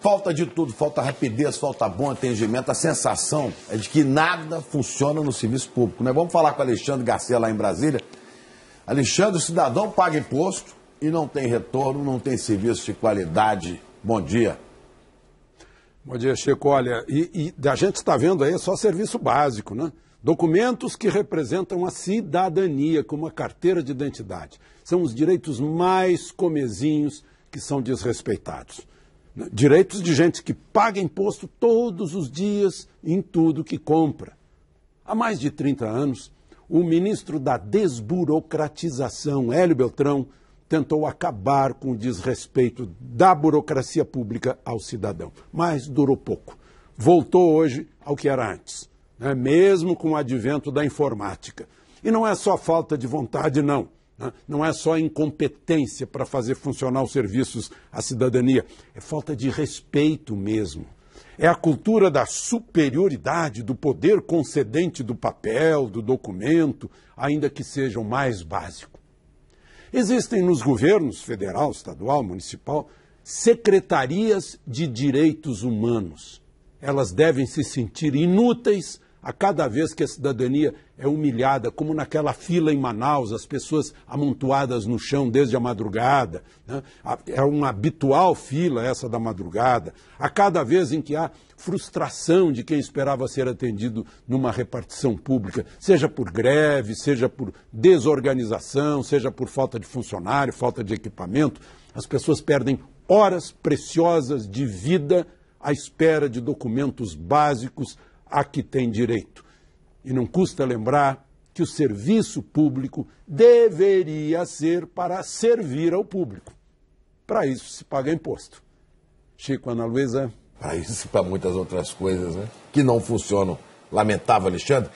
Falta de tudo, falta rapidez, falta bom atendimento. A sensação é de que nada funciona no serviço público. Né? Vamos falar com o Alexandre Garcia lá em Brasília. Alexandre, o cidadão paga imposto e não tem retorno, não tem serviço de qualidade. Bom dia. Bom dia, Chico. Olha, e, e a gente está vendo aí é só serviço básico, né? Documentos que representam a cidadania, como a carteira de identidade. São os direitos mais comezinhos que são desrespeitados. Direitos de gente que paga imposto todos os dias em tudo que compra. Há mais de 30 anos, o ministro da desburocratização, Hélio Beltrão, tentou acabar com o desrespeito da burocracia pública ao cidadão, mas durou pouco. Voltou hoje ao que era antes, né? mesmo com o advento da informática. E não é só falta de vontade, não. Né? Não é só incompetência para fazer funcionar os serviços à cidadania, é falta de respeito mesmo. É a cultura da superioridade, do poder concedente do papel, do documento, ainda que seja o mais básico. Existem nos governos federal, estadual, municipal, secretarias de direitos humanos. Elas devem se sentir inúteis a cada vez que a cidadania é humilhada, como naquela fila em Manaus, as pessoas amontoadas no chão desde a madrugada. Né? É uma habitual fila essa da madrugada. A cada vez em que há frustração de quem esperava ser atendido numa repartição pública, seja por greve, seja por desorganização, seja por falta de funcionário, falta de equipamento, as pessoas perdem horas preciosas de vida à espera de documentos básicos a que têm direito. E não custa lembrar que o serviço público deveria ser para servir ao público. Para isso se paga imposto. Chico Ana Luísa. Para isso e para muitas outras coisas né? que não funcionam. Lamentável, Alexandre.